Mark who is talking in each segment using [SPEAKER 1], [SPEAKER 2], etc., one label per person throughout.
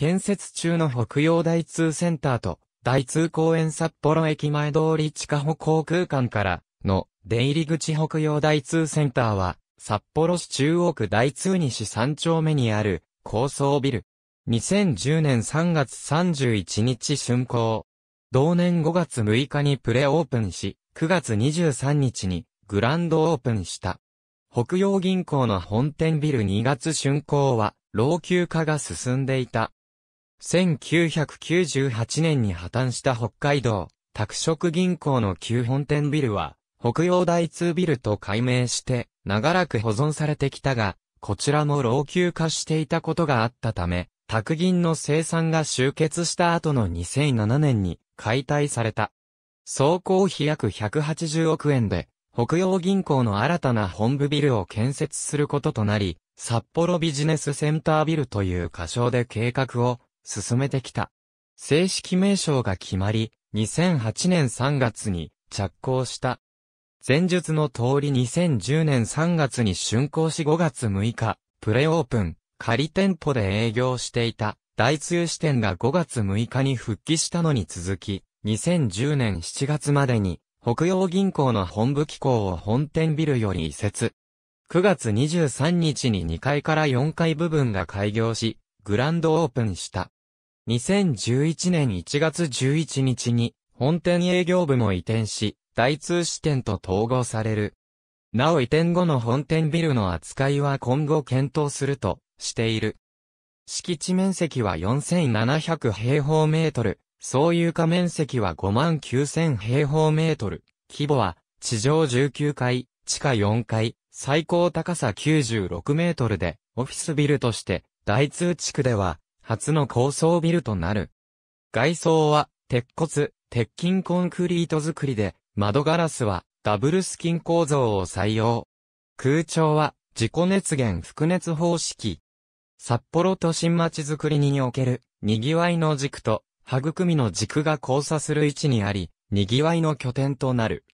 [SPEAKER 1] 建設中の北洋大通センターと、大通公園札幌駅前通り地下歩行空間からの出入り口北洋大通センターは、札幌市中央区大通西3丁目にある高層ビル。2010年3月31日竣工。同年5月6日にプレオープンし、9月23日にグランドオープンした。北洋銀行の本店ビル2月竣工は、老朽化が進んでいた。1998年に破綻した北海道、拓殖銀行の旧本店ビルは、北洋大通ビルと改名して、長らく保存されてきたが、こちらも老朽化していたことがあったため、拓銀の生産が終結した後の2007年に解体された。総工費約180億円で、北洋銀行の新たな本部ビルを建設することとなり、札幌ビジネスセンタービルという仮称で計画を進めてきた。正式名称が決まり、2008年3月に着工した。前述の通り2010年3月に竣工し5月6日、プレオープン、仮店舗で営業していた、大通支店が5月6日に復帰したのに続き、2010年7月までに、北洋銀行の本部機構を本店ビルより移設。9月23日に2階から4階部分が開業し、グランドオープンした。2011年1月11日に、本店営業部も移転し、大通支店と統合される。なお移転後の本店ビルの扱いは今後検討するとしている。敷地面積は4700平方メートル、総価面積は59000平方メートル、規模は地上19階、地下4階、最高高さ96メートルで、オフィスビルとして、大通地区では初の高層ビルとなる。外装は、鉄骨、鉄筋コンクリート作りで、窓ガラスは、ダブルスキン構造を採用。空調は、自己熱源復熱方式。札幌都心町づくりにおける、賑わいの軸と、育みの軸が交差する位置にあり、賑わいの拠点となる。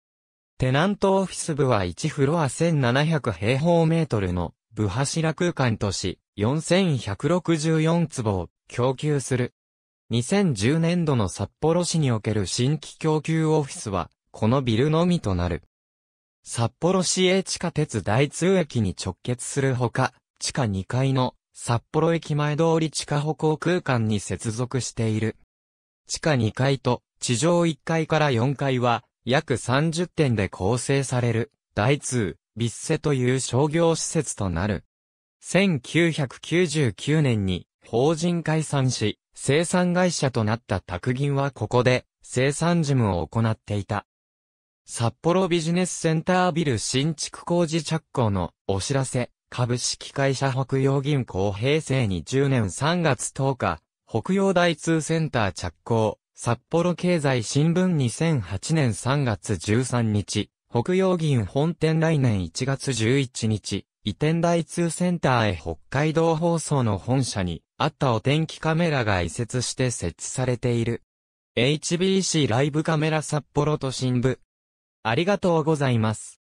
[SPEAKER 1] テナントオフィス部は1フロア1700平方メートルの部柱空間とし、4164坪。供給する。2010年度の札幌市における新規供給オフィスは、このビルのみとなる。札幌市営地下鉄大通駅に直結するほか、地下2階の札幌駅前通り地下歩行空間に接続している。地下2階と地上1階から4階は約30点で構成される大通、ビッセという商業施設となる。1999年に法人解散し、生産会社となった宅銀はここで生産事務を行っていた。札幌ビジネスセンタービル新築工事着工のお知らせ、株式会社北洋銀行平成20年3月10日、北洋大通センター着工、札幌経済新聞2008年3月13日、北洋銀本店来年1月11日、移転大通センターへ北海道放送の本社にあったお天気カメラが移設して設置されている。HBC ライブカメラ札幌都心部。ありがとうございます。